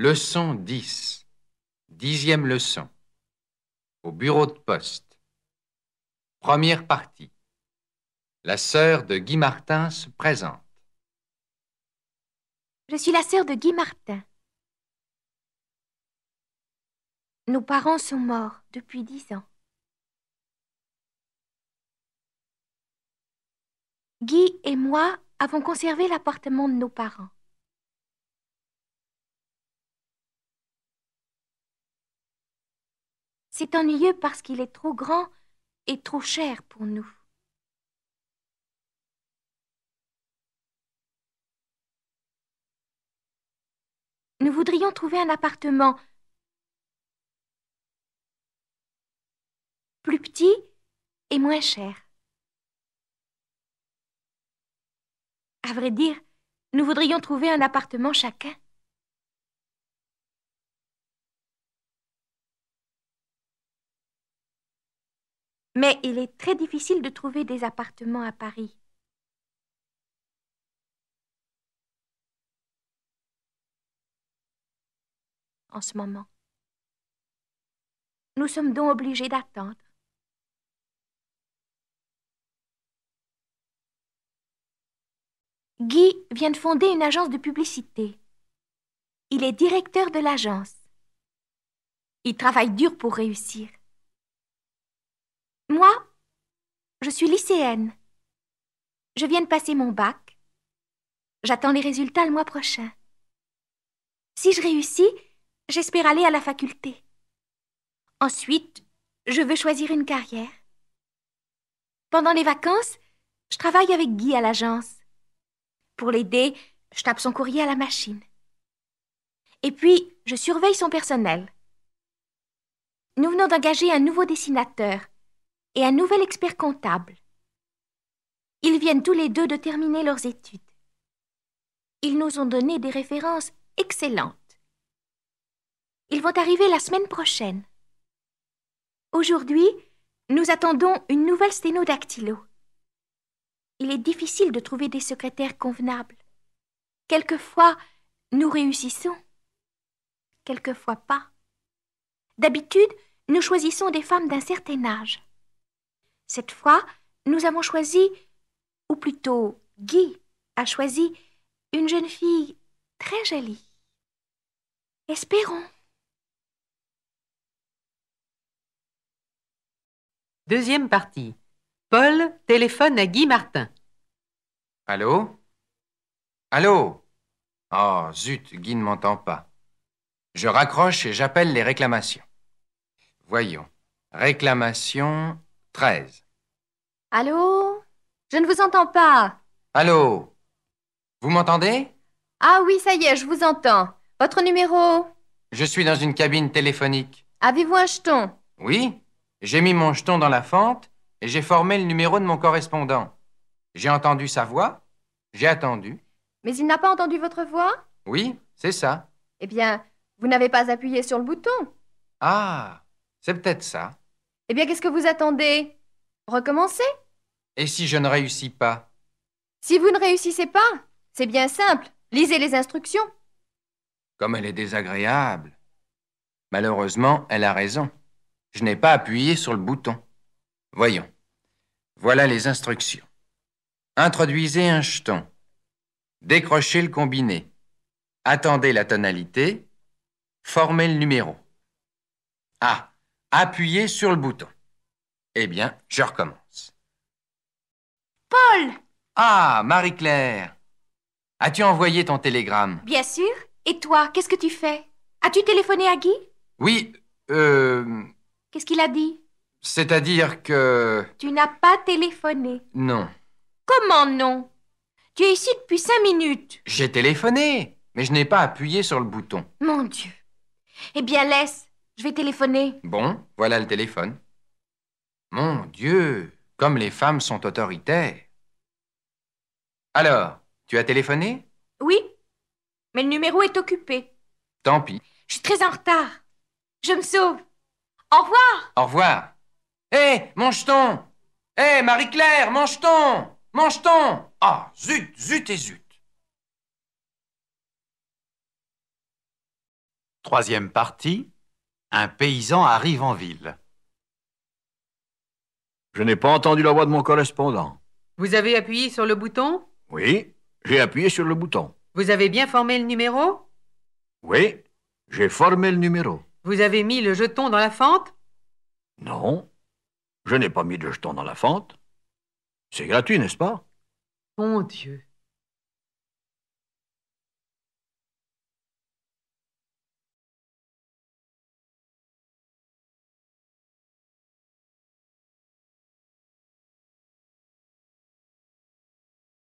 Leçon 10. Dixième leçon. Au bureau de poste. Première partie. La sœur de Guy Martin se présente. Je suis la sœur de Guy Martin. Nos parents sont morts depuis dix ans. Guy et moi avons conservé l'appartement de nos parents. C'est ennuyeux parce qu'il est trop grand et trop cher pour nous. Nous voudrions trouver un appartement plus petit et moins cher. À vrai dire, nous voudrions trouver un appartement chacun. mais il est très difficile de trouver des appartements à Paris. En ce moment. Nous sommes donc obligés d'attendre. Guy vient de fonder une agence de publicité. Il est directeur de l'agence. Il travaille dur pour réussir. Moi, je suis lycéenne. Je viens de passer mon bac. J'attends les résultats le mois prochain. Si je réussis, j'espère aller à la faculté. Ensuite, je veux choisir une carrière. Pendant les vacances, je travaille avec Guy à l'agence. Pour l'aider, je tape son courrier à la machine. Et puis, je surveille son personnel. Nous venons d'engager un nouveau dessinateur, et un nouvel expert comptable. Ils viennent tous les deux de terminer leurs études. Ils nous ont donné des références excellentes. Ils vont arriver la semaine prochaine. Aujourd'hui, nous attendons une nouvelle sténodactylo. Il est difficile de trouver des secrétaires convenables. Quelquefois, nous réussissons, quelquefois pas. D'habitude, nous choisissons des femmes d'un certain âge. Cette fois, nous avons choisi, ou plutôt Guy a choisi, une jeune fille très jolie. Espérons. Deuxième partie. Paul téléphone à Guy Martin. Allô Allô Oh, zut, Guy ne m'entend pas. Je raccroche et j'appelle les réclamations. Voyons. Réclamation 13. Allô Je ne vous entends pas. Allô Vous m'entendez Ah oui, ça y est, je vous entends. Votre numéro Je suis dans une cabine téléphonique. Avez-vous un jeton Oui, j'ai mis mon jeton dans la fente et j'ai formé le numéro de mon correspondant. J'ai entendu sa voix, j'ai attendu. Mais il n'a pas entendu votre voix Oui, c'est ça. Eh bien, vous n'avez pas appuyé sur le bouton. Ah, c'est peut-être ça. Eh bien, qu'est-ce que vous attendez Recommencez Et si je ne réussis pas Si vous ne réussissez pas, c'est bien simple. Lisez les instructions. Comme elle est désagréable. Malheureusement, elle a raison. Je n'ai pas appuyé sur le bouton. Voyons. Voilà les instructions. Introduisez un jeton. Décrochez le combiné. Attendez la tonalité. Formez le numéro. Ah, Appuyez sur le bouton. Eh bien, je recommence. Paul Ah, Marie-Claire As-tu envoyé ton télégramme Bien sûr. Et toi, qu'est-ce que tu fais As-tu téléphoné à Guy Oui, euh... Qu'est-ce qu'il a dit C'est-à-dire que... Tu n'as pas téléphoné. Non. Comment non Tu es ici depuis cinq minutes. J'ai téléphoné, mais je n'ai pas appuyé sur le bouton. Mon Dieu. Eh bien, laisse. Je vais téléphoner. Bon, voilà le téléphone. Mon Dieu, comme les femmes sont autoritaires. Alors, tu as téléphoné Oui, mais le numéro est occupé. Tant pis. Je suis très en retard. Je me sauve. Au revoir. Au revoir. Hé, mange t on Hé, Marie-Claire, mange-t-on Mange-t-on Ah, zut, zut et zut Troisième partie un paysan arrive en ville. Je n'ai pas entendu la voix de mon correspondant. Vous avez appuyé sur le bouton Oui, j'ai appuyé sur le bouton. Vous avez bien formé le numéro Oui, j'ai formé le numéro. Vous avez mis le jeton dans la fente Non, je n'ai pas mis le jeton dans la fente. C'est gratuit, n'est-ce pas Mon Dieu.